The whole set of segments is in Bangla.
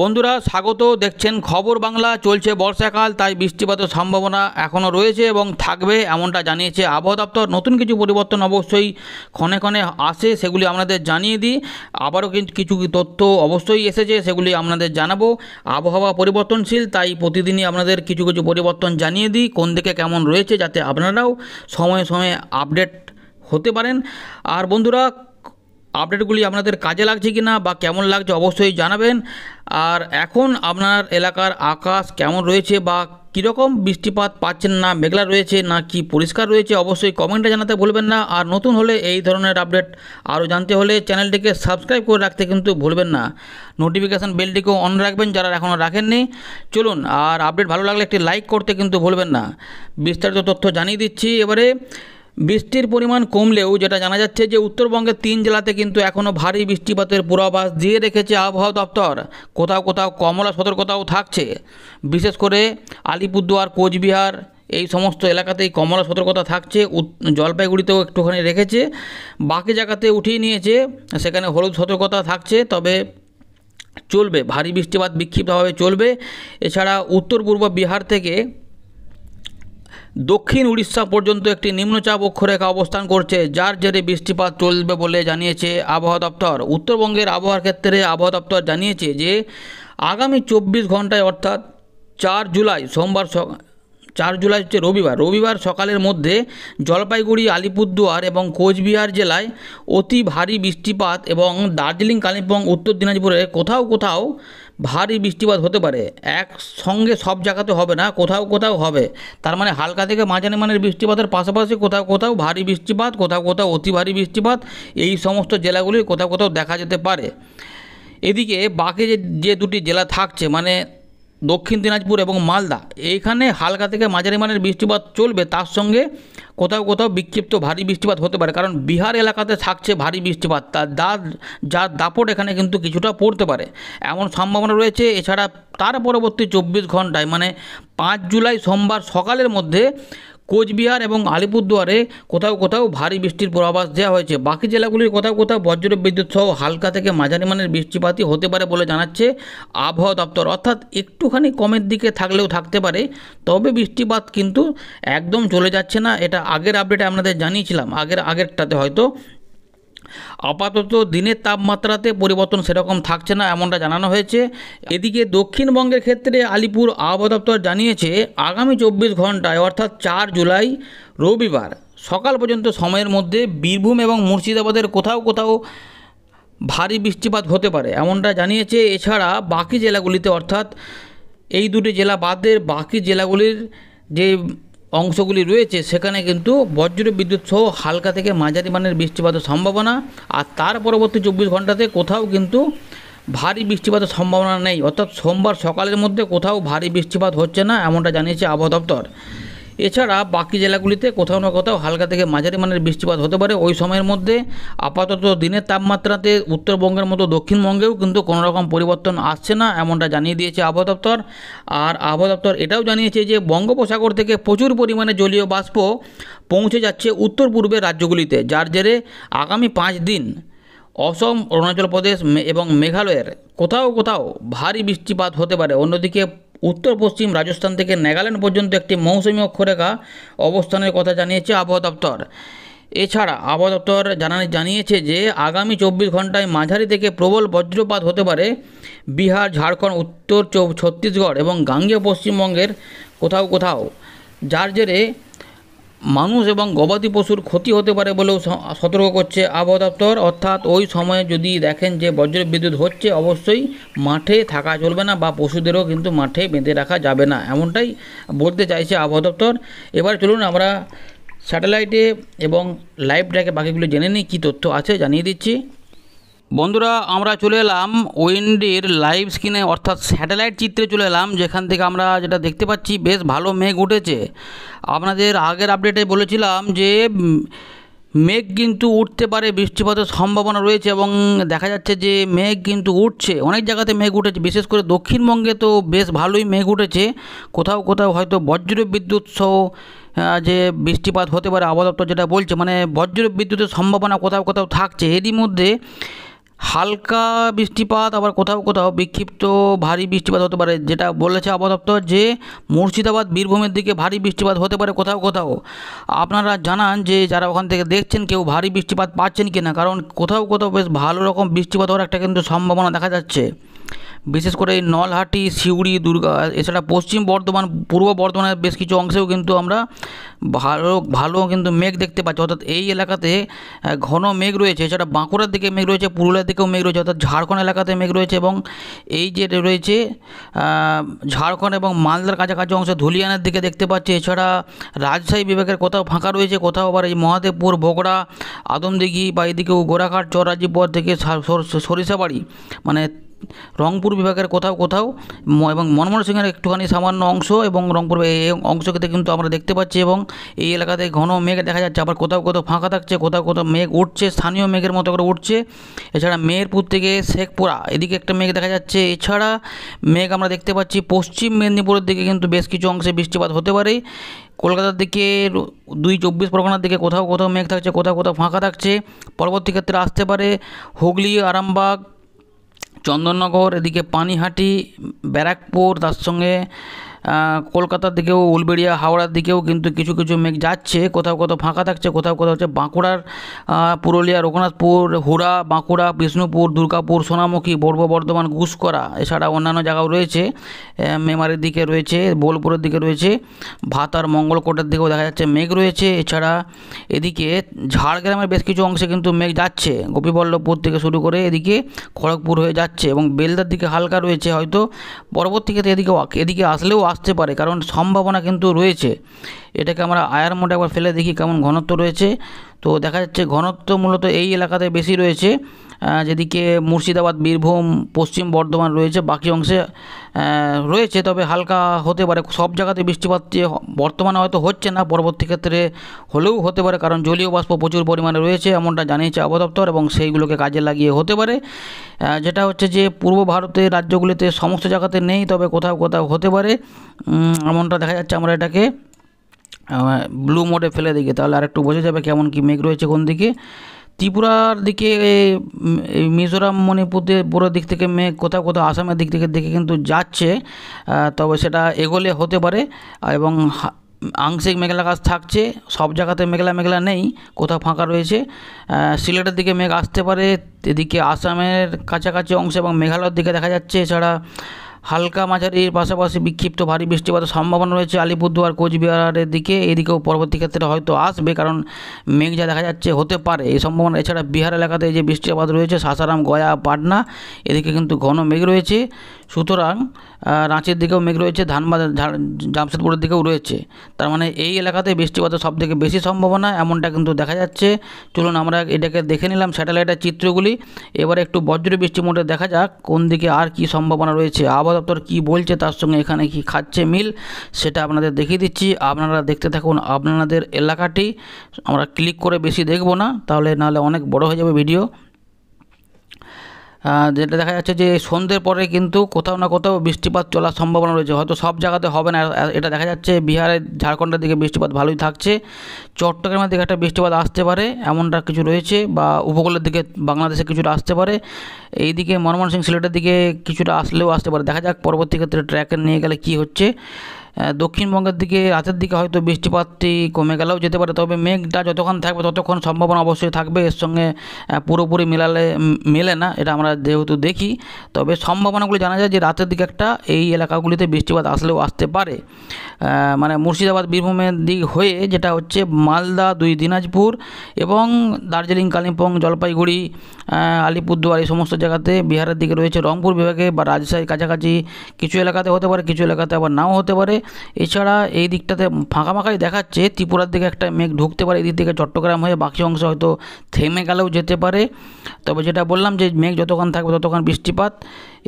বন্ধুরা স্বাগত দেখছেন খবর বাংলা চলছে বর্ষাকাল তাই বৃষ্টিপাতের সম্ভাবনা এখনও রয়েছে এবং থাকবে এমনটা জানিয়েছে আবহাওয়া দপ্তর নতুন কিছু পরিবর্তন অবশ্যই ক্ষণে ক্ষণে আসে সেগুলি আপনাদের জানিয়ে দিই আবারও কিন্তু কিছু তথ্য অবশ্যই এসেছে সেগুলি আপনাদের জানাবো আবহাওয়া পরিবর্তনশীল তাই প্রতিদিনই আপনাদের কিছু কিছু পরিবর্তন জানিয়ে দিই কোন দিকে কেমন রয়েছে যাতে আপনারাও সময়ে সময়ে আপডেট হতে পারেন আর বন্ধুরা আপডেটগুলি আপনাদের কাজে লাগছে কি না বা কেমন লাগছে অবশ্যই জানাবেন আর এখন আপনার এলাকার আকাশ কেমন রয়েছে বা কীরকম বৃষ্টিপাত পাচ্ছেন না মেঘলা রয়েছে না কি পরিষ্কার রয়েছে অবশ্যই কমেন্টে জানাতে ভুলবেন না আর নতুন হলে এই ধরনের আপডেট আরও জানতে হলে চ্যানেলটিকে সাবস্ক্রাইব করে রাখতে কিন্তু ভুলবেন না নোটিফিকেশান বেলটিকেও অন রাখবেন যারা এখনও রাখেননি চলুন আর আপডেট ভালো লাগলে একটি লাইক করতে কিন্তু ভুলবেন না বিস্তারিত তথ্য জানিয়ে দিচ্ছি এবারে বৃষ্টির পরিমাণ কমলেও যেটা জানা যাচ্ছে যে উত্তরবঙ্গের তিন জেলাতে কিন্তু এখনও ভারী বৃষ্টিপাতের পূর্বাভাস দিয়ে রেখেছে আবহাওয়া দপ্তর কোথাও কোথাও কমলা সতর্কতাও থাকছে বিশেষ করে আলিপুরদুয়ার কোচবিহার এই সমস্ত এলাকাতেই কমলা সতর্কতা থাকছে জলপাইগুড়িতেও একটুখানি রেখেছে বাকি জায়গাতে উঠিয়ে নিয়েছে সেখানে হলুদ সতর্কতা থাকছে তবে চলবে ভারী বৃষ্টিপাত বিক্ষিপ্তভাবে চলবে এছাড়া উত্তর পূর্ব বিহার থেকে দক্ষিণ উড়িষ্যা পর্যন্ত একটি নিম্নচাপ অক্ষরেখা অবস্থান করছে যার জেরে বৃষ্টিপাত চলবে বলে জানিয়েছে আবহাওয়া দপ্তর উত্তরবঙ্গের আবহাওয়ার ক্ষেত্রে আবহাওয়া দপ্তর জানিয়েছে যে আগামী চব্বিশ ঘন্টায় অর্থাৎ চার জুলাই সোমবার চার জুলাই হচ্ছে রবিবার রবিবার সকালের মধ্যে জলপাইগুড়ি আলিপুরদুয়ার এবং কোচবিহার জেলায় অতি ভারী বৃষ্টিপাত এবং দার্জিলিং কালিম্পং উত্তর দিনাজপুরে কোথাও কোথাও ভারী বৃষ্টিপাত হতে পারে এক সঙ্গে সব জায়গাতে হবে না কোথাও কোথাও হবে তার মানে হালকা থেকে মাঝানে মানের বৃষ্টিপাতের পাশাপাশি কোথাও কোথাও ভারী বৃষ্টিপাত কোথাও কোথাও অতি ভারী বৃষ্টিপাত এই সমস্ত জেলাগুলি কোথাও কোথাও দেখা যেতে পারে এদিকে বাকি যে দুটি জেলা থাকছে মানে দক্ষিণ দিনাজপুর এবং মালদা এইখানে হালকা থেকে মাঝারি মানের বৃষ্টিপাত চলবে তার সঙ্গে কোথাও কোথাও বিক্ষিপ্ত ভারী বৃষ্টিপাত হতে পারে কারণ বিহার এলাকাতে থাকছে ভারী বৃষ্টিপাত তার দাঁত যার দাপট এখানে কিন্তু কিছুটা পড়তে পারে এমন সম্ভাবনা রয়েছে এছাড়া তার পরবর্তী চব্বিশ ঘন্টায় মানে পাঁচ জুলাই সোমবার সকালের মধ্যে কোচবিহার এবং আলিপুরদুয়ারে কোথাও কোথাও ভারী বৃষ্টির পূর্বাভাস দেওয়া হয়েছে বাকি জেলাগুলির কোথাও কোথাও বজ্র বিদ্যুৎ সহ হালকা থেকে মাঝারি মানের বৃষ্টিপাতই হতে পারে বলে জানাচ্ছে আবহাওয়া দপ্তর অর্থাৎ একটুখানি কমের দিকে থাকলেও থাকতে পারে তবে বৃষ্টিপাত কিন্তু একদম চলে যাচ্ছে না এটা আগের আপডেটে আপনাদের জানিয়েছিলাম আগের আগেরটাতে হয়তো আপাতত দিনের তাপমাত্রাতে পরিবর্তন সেরকম থাকছে না এমনটা জানানো হয়েছে এদিকে দক্ষিণবঙ্গের ক্ষেত্রে আলিপুর আবহাওয়া দপ্তর জানিয়েছে আগামী চব্বিশ ঘন্টায় অর্থাৎ চার জুলাই রবিবার সকাল পর্যন্ত সময়ের মধ্যে বীরভূম এবং মুর্শিদাবাদের কোথাও কোথাও ভারী বৃষ্টিপাত হতে পারে এমনটা জানিয়েছে এছাড়া বাকি জেলাগুলিতে অর্থাৎ এই দুটি জেলা বাদের বাকি জেলাগুলির যে অংশগুলি রয়েছে সেখানে কিন্তু বজ্র বিদ্যুৎ সহ হালকা থেকে মাঝারি মানের বৃষ্টিপাতের সম্ভাবনা আর তার পরবর্তী চব্বিশ ঘন্টাতে কোথাও কিন্তু ভারী বৃষ্টিপাতের সম্ভাবনা নেই অর্থাৎ সোমবার সকালের মধ্যে কোথাও ভারী বৃষ্টিপাত হচ্ছে না এমনটা জানিয়েছে আবহাওয়া দপ্তর এছাড়া বাকি জেলাগুলিতে কোথাও না কোথাও হালকা থেকে মাঝারি মানের বৃষ্টিপাত হতে পারে ওই সময়ের মধ্যে আপাতত দিনের তাপমাত্রাতে উত্তরবঙ্গের মতো দক্ষিণবঙ্গেও কিন্তু কোনো রকম পরিবর্তন আসছে না এমনটা জানিয়ে দিয়েছে আবহাওয়া দপ্তর আর আবহাওয়া দপ্তর এটাও জানিয়েছে যে বঙ্গোপসাগর থেকে প্রচুর পরিমাণে জলীয় বাষ্প পৌঁছে যাচ্ছে উত্তর পূর্বের রাজ্যগুলিতে যার জেরে আগামী পাঁচ দিন অসম অরুণাচল প্রদেশ এবং মেঘালয়ের কোথাও কোথাও ভারী বৃষ্টিপাত হতে পারে অন্যদিকে উত্তর পশ্চিম রাজস্থান থেকে নাগাল্যান্ড পর্যন্ত একটি মৌসুমী অক্ষরেখা অবস্থানের কথা জানিয়েছে আবহাওয়া দপ্তর এছাড়া আবহাওয়া দপ্তর জানা জানিয়েছে যে আগামী চব্বিশ ঘন্টায় মাঝারি থেকে প্রবল বজ্রপাত হতে পারে বিহার ঝাড়খণ্ড উত্তর ছত্তিশগড় এবং গাঙ্গীয় পশ্চিমবঙ্গের কোথাও কোথাও যার জেরে মানুষ এবং গবাদি পশুর ক্ষতি হতে পারে বলেও সতর্ক করছে আবহাওয়া দপ্তর অর্থাৎ ওই সময়ে যদি দেখেন যে বজ্র বিদ্যুৎ হচ্ছে অবশ্যই মাঠে থাকা চলবে না বা পশুদেরও কিন্তু মাঠে বেঁধে রাখা যাবে না এমনটাই বলতে চাইছে আবহাওয়া দপ্তর এবার চলুন আমরা স্যাটেলাইটে এবং লাইভ ট্র্যাকে বাকিগুলো জেনে নিই কী তথ্য আছে জানিয়ে দিচ্ছি বন্ধুরা আমরা চলে এলাম উইন্ডের লাইভ স্ক্রিনে অর্থাৎ স্যাটেলাইট চিত্রে চলে এলাম যেখান থেকে আমরা যেটা দেখতে পাচ্ছি বেশ ভালো মেঘ উঠেছে আপনাদের আগের আপডেটে বলেছিলাম যে মেঘ কিন্তু উঠতে পারে বৃষ্টিপাতের সম্ভাবনা রয়েছে এবং দেখা যাচ্ছে যে মেঘ কিন্তু উঠছে অনেক জায়গাতে মেঘ উঠেছে বিশেষ করে দক্ষিণবঙ্গে তো বেশ ভালোই মেঘ উঠেছে কোথাও কোথাও হয়তো বজ্র বিদ্যুৎ সহ যে বৃষ্টিপাত হতে পারে আবহাওয়া দপ্তর যেটা বলছে মানে বজ্র বিদ্যুতের সম্ভাবনা কোথাও কোথাও থাকছে এরই মধ্যে হালকা বৃষ্টিপাত আবার কোথাও কোথাও বিক্ষিপ্ত ভারী বৃষ্টিপাত হতে পারে যেটা বলেছে আবহাওয়া দপ্তর যে মুর্শিদাবাদ বীরভূমের দিকে ভারী বৃষ্টিপাত হতে পারে কোথাও কোথাও আপনারা জানান যে যারা ওখান থেকে দেখছেন কেউ ভারী বৃষ্টিপাত পাচ্ছেন কি না কারণ কোথাও কোথাও বেশ ভালো রকম বৃষ্টিপাত হওয়ার একটা কিন্তু সম্ভাবনা দেখা যাচ্ছে বিশেষ করে নলহাটি সিউড়ি দুর্গা এছাড়া পশ্চিম বর্ধমান পূর্ব বর্ধমানের বেশ কিছু অংশেও কিন্তু আমরা ভালো ভালো কিন্তু মেঘ দেখতে পাচ্ছি অর্থাৎ এই এলাকাতে ঘন মেঘ রয়েছে এছাড়া বাঁকুড়ার দিকে মেঘ রয়েছে পুরুলিয়ার দিকেও মেঘ রয়েছে অর্থাৎ ঝাড়খণ্ড এলাকাতে মেঘ রয়েছে এবং এই যে রয়েছে ঝাড়খণ্ড এবং মালদার কাছাকাছি অংশ ধুলিয়ানের দিকে দেখতে পাচ্ছি এছাড়া রাজশাহী বিভাগের কোথাও ফাঁকা রয়েছে কোথাও আবার এই মহাদেবপুর বগড়া আদমদিঘি বা এদিকেও গোরাঘাট চৌরাজিপুর থেকে সরিষাবাড়ি মানে রংপুর বিভাগের কোথাও কোথাও এবং মনমোহন সিংয়ের একটুখানি সামান্য অংশ এবং রংপুর এই অংশকে কিন্তু আমরা দেখতে পাচ্ছি এবং এই এলাকাতে ঘন মেঘ দেখা যাচ্ছে আবার কোথাও কোথাও ফাঁকা থাকছে কোথাও কোথাও মেঘ উঠছে স্থানীয় মেঘের মতো করে উঠছে এছাড়া মেহেরপুর থেকে শেখপুরা এদিকে একটা মেঘ দেখা যাচ্ছে এছাড়া মেঘ আমরা দেখতে পাচ্ছি পশ্চিম মেদিনীপুরের দিকে কিন্তু বেশ কিছু অংশে বৃষ্টিপাত হতে পারে কলকাতার দিকে দুই চব্বিশ পরগনার দিকে কোথাও কোথাও মেঘ থাকছে কোথাও কোথাও ফাঁকা থাকছে পরবর্তী ক্ষেত্রে আসতে পারে হুগলি আরামবাগ চন্দননগর এদিকে পানিহাটি ব্যারাকপুর তার সঙ্গে কলকাতার দিকেও উলবেড়িয়া হাওড়ার দিকেও কিন্তু কিছু কিছু মেঘ যাচ্ছে কোথাও কোথাও ফাঁকা থাকছে কোথাও কোথাও হচ্ছে বাঁকুড়ার পুরুলিয়া রঘুনাথপুর হুড়া বাঁকুড়া বিষ্ণুপুর দুর্গাপুর সোনামুখী পূর্ব বর্ধমান ঘুষকরা এছাড়া অন্যান্য জায়গাও রয়েছে মেমারির দিকে রয়েছে বোলপুরের দিকে রয়েছে ভাতার মঙ্গলকোটের দিকেও দেখা যাচ্ছে মেঘ রয়েছে এছাড়া এদিকে ঝাড়গ্রামের বেশ কিছু অংশে কিন্তু মেঘ যাচ্ছে গোপীবল্লভপুর থেকে শুরু করে এদিকে খড়গপুর হয়ে যাচ্ছে এবং বেলদার দিকে হালকা রয়েছে হয়তো পরবর্তীতে এদিকে এদিকে আসলেও আসতে পারে কারণ সম্ভাবনা কিন্তু রয়েছে এটাকে আমরা আয়ার মোটে একবার ফেলে দেখি কেমন ঘনত্ব রয়েছে তো দেখা যাচ্ছে ঘনত্ব মূলত এই এলাকাতে বেশি রয়েছে যেদিকে মুর্শিদাবাদ বীরভূম পশ্চিম বর্ধমান রয়েছে বাকি অংশে রয়েছে তবে হালকা হতে পারে সব জায়গাতে বৃষ্টিপাত বর্তমানে হয়তো হচ্ছে না পরবর্তী ক্ষেত্রে হলেও হতে পারে কারণ জলীয় বাষ্প প্রচুর পরিমাণে রয়েছে এমনটা জানিয়েছে আবহাওয়া এবং সেইগুলোকে কাজে লাগিয়ে হতে পারে যেটা হচ্ছে যে পূর্ব ভারতের রাজ্যগুলিতে সমস্ত জায়গাতে নেই তবে কোথাও কোথাও হতে পারে এমনটা দেখা যাচ্ছে আমরা এটাকে ব্লু মোডে ফেলে দিকে তাহলে আরেকটু বোঝা যাবে কেমন কি মেঘ রয়েছে কোন দিকে ত্রিপুরার দিকে মিজোরাম মণিপুরদের পুরো দিক থেকে মেঘ কোথাও কোথাও আসামের দিক থেকে দেখে কিন্তু যাচ্ছে তবে সেটা এগোলে হতে পারে এবং আংশিক মেঘলা গাছ থাকছে সব জায়গাতে মেঘলা মেঘলা নেই কোথাও ফাঁকা রয়েছে সিলেটের দিকে মেঘ আসতে পারে এদিকে আসামের কাছাকাছি অংশ এবং মেঘালয়ের দিকে দেখা যাচ্ছে এছাড়া হালকা মাঝারির পাশাপাশি বিক্ষিপ্ত ভারী বৃষ্টিপাতের সম্ভাবনা রয়েছে আলিপুরদুয়ার কোচবিহারের দিকে এদিকেও পরবর্তী ক্ষেত্রে হয়তো আসবে কারণ মেঘ যা দেখা যাচ্ছে হতে পারে এই সম্ভাবনা এছাড়া বিহার এলাকাতে যে বৃষ্টিপাত রয়েছে সাসারাম গয়া পাটনা এদিকে কিন্তু ঘন মেঘ রয়েছে সুতরাং রাঁচির দিকেও মেঘ রয়েছে ধানবাদ জামশেদপুরের দিকেও রয়েছে তার মানে এই এলাকাতে বৃষ্টিপাতের সব থেকে বেশি সম্ভাবনা এমনটা কিন্তু দেখা যাচ্ছে চলুন আমরা এটাকে দেখে নিলাম স্যাটেলাইটের চিত্রগুলি এবার একটু বজ্র বৃষ্টি মোটে দেখা যাক কোন দিকে আর কি সম্ভাবনা রয়েছে আবহাওয়া দপ্তর কী বলছে তার সঙ্গে এখানে কি খাচ্ছে মিল সেটা আপনাদের দেখিয়ে দিচ্ছি আপনারা দেখতে থাকুন আপনাদের এলাকাটি আমরা ক্লিক করে বেশি দেখব না তাহলে নাহলে অনেক বড় হয়ে যাবে ভিডিও যেটা দেখা যাচ্ছে যে সন্ধ্যের পরে কিন্তু কোথাও না কোথাও বৃষ্টিপাত চলার সম্ভাবনা রয়েছে হয়তো সব জায়গাতে হবে না এটা দেখা যাচ্ছে বিহারের ঝাড়খণ্ডের দিকে বৃষ্টিপাত ভালোই থাকছে চট্টগ্রামের দিকে একটা বৃষ্টিপাত আসতে পারে এমনটা কিছু রয়েছে বা উপকূলের দিকে বাংলাদেশে কিছুটা আসতে পারে এইদিকে মনমোহন সিং সিলেটের দিকে কিছুটা আসলেও আসতে পারে দেখা যাক পরবর্তী ক্ষেত্রে ট্র্যাক নিয়ে গেলে কি হচ্ছে দক্ষিণবঙ্গের দিকে রাতের দিকে হয়তো বৃষ্টিপাতটি কমে গেলেও যেতে পারে তবে মেঘটা যতক্ষণ থাকবে ততক্ষণ সম্ভাবনা অবশ্যই থাকবে এর সঙ্গে পুরোপুরি মেলালে মেলে না এটা আমরা যেহেতু দেখি তবে সম্ভাবনাগুলি জানা যায় যে রাতের দিকে একটা এই এলাকাগুলিতে বৃষ্টিপাত আসলেও আসতে পারে মানে মুর্শিদাবাদ বীরভূমের দিক হয়ে যেটা হচ্ছে মালদা দুই দিনাজপুর এবং দার্জিলিং কালিম্পং জলপাইগুড়ি আলিপুরদুয়ার এই সমস্ত জায়গাতে বিহারের দিকে রয়েছে রংপুর বিভাগে বা রাজশাহীর কাছাকাছি কিছু এলাকাতে হতে পারে কিছু এলাকাতে আবার নাও হতে পারে এছাড়া এই দিকটাতে ফাঁকা ফাঁকাই দেখাচ্ছে ত্রিপুরার দিকে একটা মেঘ ঢুকতে পারে এদিক থেকে চট্টগ্রাম হয়ে বাকি অংশ হয়তো থেমে গেলেও যেতে পারে তবে যেটা বললাম যে মেঘ যতক্ষণ থাকবে ততক্ষণ বৃষ্টিপাত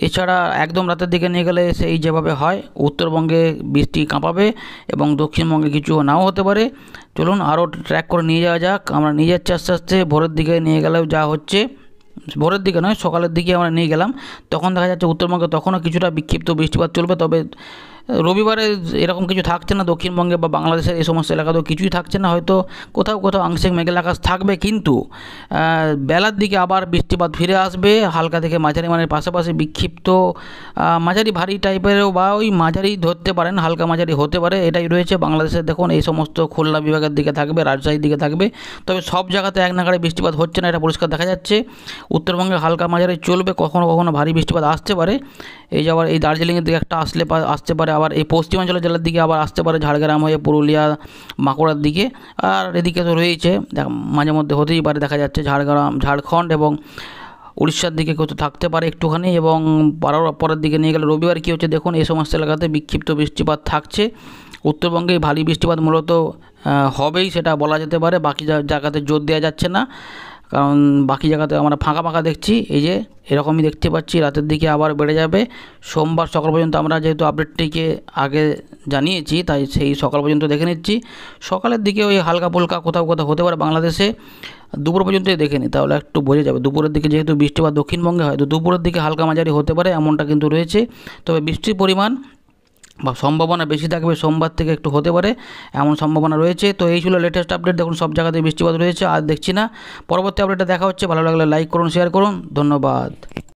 এছাড়া একদম রাতের দিকে নিয়ে গেলে সেই যেভাবে হয় উত্তরবঙ্গে বৃষ্টি কাঁপাবে এবং দক্ষিণবঙ্গে কিছু নাও হতে পারে চলুন আরও ট্র্যাক করে নিয়ে যাওয়া যাক আমরা নিয়ে যাচ্ছি আস্তে আস্তে ভোরের দিকে নিয়ে গেলেও যা হচ্ছে ভোরের দিকে নয় সকালের দিকে আমরা নিয়ে গেলাম তখন দেখা যাচ্ছে উত্তরবঙ্গে তখনও কিছুটা বিক্ষিপ্ত বৃষ্টিপাত চলবে তবে রবিবারে এরকম কিছু থাকছে না দক্ষিণবঙ্গে বা বাংলাদেশের এই সমস্ত এলাকাতেও কিছুই থাকছে না হয়তো কোথাও কোথাও আংশিক মেঘলা আকাশ থাকবে কিন্তু বেলার দিকে আবার বৃষ্টিপাত ফিরে আসবে হালকা থেকে মাঝারি মানের পাশাপাশি বিক্ষিপ্ত মাঝারি ভারী টাইপেরও বা ওই মাঝারি ধরতে পারেন হালকা মাঝারি হতে পারে এটাই রয়েছে বাংলাদেশের দেখুন এই সমস্ত খুলনা বিভাগের দিকে থাকবে রাজশাহীর দিকে থাকবে তবে সব জায়গাতে এক নাগাড়ে বৃষ্টিপাত হচ্ছে না এটা পরিষ্কার দেখা যাচ্ছে উত্তরবঙ্গে হালকা মাঝারি চলবে কখনো কখনো ভারী বৃষ্টিপাত আসতে পারে এই যে আবার এই দার্জিলিংয়ের দিকে একটা আসলে আসতে পারে আবার এই পশ্চিমাঞ্চলের জেলার দিকে আবার আসতে পারে ঝাড়গ্রাম হয়ে পুরুলিয়া বাঁকুড়ার দিকে আর এদিকে তো রয়েছে মাঝে মধ্যে হতেই পারে দেখা যাচ্ছে ঝাড়গ্রাম ঝাড়খণ্ড এবং উড়িষ্যার দিকে কত থাকতে পারে একটুখানি এবং পাড়ার পরের দিকে নিয়ে গেলে রবিবার কী হচ্ছে দেখুন এই সমস্ত এলাকাতে বিক্ষিপ্ত বৃষ্টিপাত থাকছে উত্তরবঙ্গে ভারী বৃষ্টিপাত মূলত হবেই সেটা বলা যেতে পারে বাকি জায়গাতে জোর দেওয়া যাচ্ছে না কারণ বাকি জায়গাতে আমরা ফাঁকা ফাঁকা দেখছি এই যে এরকমই দেখতে পাচ্ছি রাতের দিকে আবার বেড়ে যাবে সোমবার সকাল পর্যন্ত আমরা যেহেতু আপডেটটিকে আগে জানিয়েছি তাই সেই সকাল পর্যন্ত দেখে নিচ্ছি সকালের দিকে ওই হালকা ফুলকা কোথাও কোথাও হতে পারে বাংলাদেশে দুপুর পর্যন্তই দেখে নিই তাহলে একটু বোঝে যাবে দুপুরের দিকে যেহেতু বৃষ্টি বা দক্ষিণবঙ্গে হয় তো দুপুরের দিকে হালকা মাঝারি হতে পারে এমনটা কিন্তু রয়েছে তবে বৃষ্টির পরিমাণ বা সম্ভাবনা বেশি থাকবে সোমবার থেকে একটু হতে পারে এমন সম্ভাবনা রয়েছে তো এই ছিল লেটেস্ট আপডেট দেখুন সব জায়গাতে বৃষ্টিপাত রয়েছে আর দেখছি না পরবর্তী আপডেটটা দেখা হচ্ছে ভালো লাগলে লাইক করুন শেয়ার করুন ধন্যবাদ